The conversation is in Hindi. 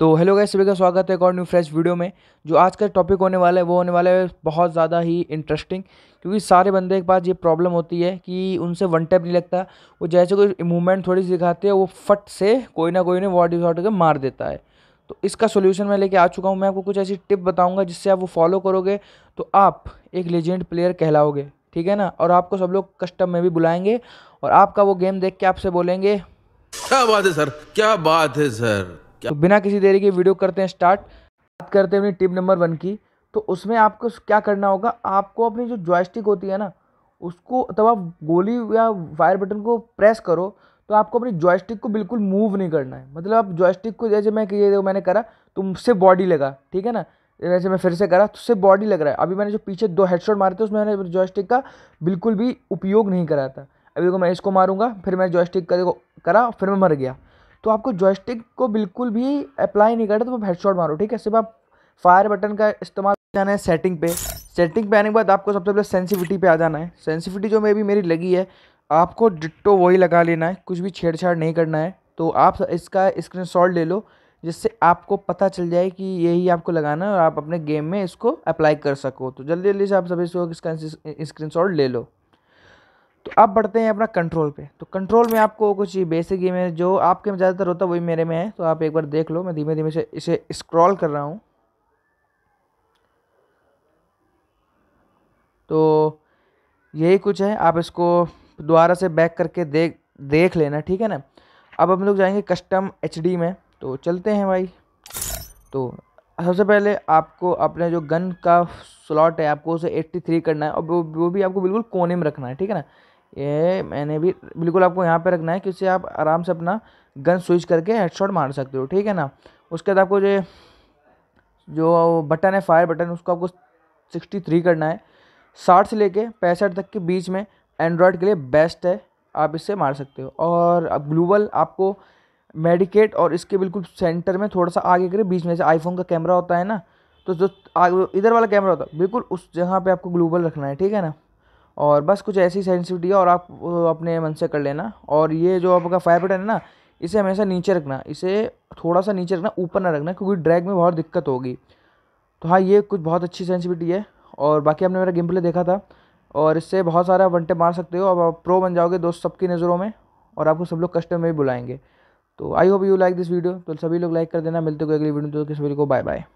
तो हेलो गाइस सभी का स्वागत है एक और न्यू फ्रेश वीडियो में जो आज का टॉपिक होने वाला है वो होने वाला है बहुत ज़्यादा ही इंटरेस्टिंग क्योंकि सारे बंदे के पास ये प्रॉब्लम होती है कि उनसे वन टैप नहीं लगता वो जैसे कोई मूवमेंट थोड़ी सी दिखाते हैं वो फट से कोई ना कोई ने वॉट इज के मार देता है तो इसका सोल्यूशन मैं लेके आ चुका हूँ मैं आपको कुछ ऐसी टिप बताऊँगा जिससे आप वो फॉलो करोगे तो आप एक लेजेंड प्लेयर कहलाओगे ठीक है ना और आपको सब लोग कस्टम में भी बुलाएंगे और आपका वो गेम देख के आपसे बोलेंगे क्या बात है सर क्या बात है सर तो बिना किसी देरी के वीडियो करते हैं स्टार्ट बात करते हैं अपनी टिप नंबर वन की तो उसमें आपको क्या करना होगा आपको अपनी जो जॉयस्टिक होती है ना उसको तब आप गोली या फायर बटन को प्रेस करो तो आपको अपनी जॉयस्टिक को बिल्कुल मूव नहीं करना है मतलब आप जॉयस्टिक को जैसे मैं ये मैंने करा तो मुझसे बॉडी लगा ठीक है ना जैसे मैं फिर से करा तो उससे बॉडी लग रहा है अभी मैंने जो पीछे दो हेडशॉट मारे थे उसमें मैंने जॉयस्टिक का बिल्कुल भी उपयोग नहीं करा था अभी देखो मैं इसको मारूंगा फिर मैं जॉयस्टिक का देखो करा फिर मैं मर गया तो आपको जॉयस्टिक को बिल्कुल भी अप्लाई नहीं करना तो हेड हेडशॉट मारो ठीक है सिर्फ आप फायर बटन का इस्तेमाल जाना है सेटिंग पे सेटिंग पे आने के बाद आपको सबसे पहले सेंसिविटी पे आ जाना है सेंसिविटी जो मे भी मेरी लगी है आपको डिट्टो वही लगा लेना है कुछ भी छेड़छाड़ नहीं करना है तो आप इसका स्क्रीनशॉट ले लो जिससे आपको पता चल जाए कि यही आपको लगाना है और आप अपने गेम में इसको अप्लाई कर सको तो जल्दी जल्दी से आप सभी इसको इसका शॉट ले लो तो अब बढ़ते हैं अपना कंट्रोल पे तो कंट्रोल में आपको कुछ बेसिक गेम है जो आपके में ज़्यादातर होता है वही मेरे में है तो आप एक बार देख लो मैं धीमे धीमे से इसे स्क्रॉल कर रहा हूँ तो यही कुछ है आप इसको दोबारा से बैक करके देख देख लेना ठीक है ना अब हम लोग जाएंगे कस्टम एच में तो चलते हैं भाई तो सबसे पहले आपको अपने जो गन का स्लॉट है आपको उसे 83 करना है और वो वो भी आपको बिल्कुल कोने में रखना है ठीक है ना ये मैंने भी बिल्कुल आपको यहाँ पे रखना है कि उससे आप आराम से अपना गन स्विच करके हेडशॉट मार सकते हो ठीक है ना उसके बाद आपको जो जो बटन है फायर बटन उसको आपको सिक्सटी थ्री करना है साठ से लेके पैंसठ तक के बीच में एंड्रॉयड के लिए बेस्ट है आप इससे मार सकते हो और अब ग्लूबल आपको मेडिकेट और इसके बिल्कुल सेंटर में थोड़ा सा आगे करें बीच में से आईफोन का कैमरा होता है ना तो जो आगे इधर वाला कैमरा होता है बिल्कुल उस जगह पे आपको ग्लूबल रखना है ठीक है ना और बस कुछ ऐसी सेंसिटिविटी है और आप अपने मन से कर लेना और ये जो आपका फायर बटन है ना इसे हमेशा नीचे रखना इसे थोड़ा सा नीचे रखना ऊपर ना रखना क्योंकि ड्रैग में बहुत दिक्कत होगी तो हाँ ये कुछ बहुत अच्छी सेंसिविटी है और बाकी आपने मेरा गेम प्ले देखा था और इससे बहुत सारा वनटे मार सकते हो अब आप प्रो बन जाओगे दोस्त सबकी नज़रों में और आपको सब लोग कस्टमर में भी बुलाएंगे तो I hope you like this video तो सभी लोग लाइक कर देना मिलते हो अगली तो वीडियो तो सभी को बाय बाय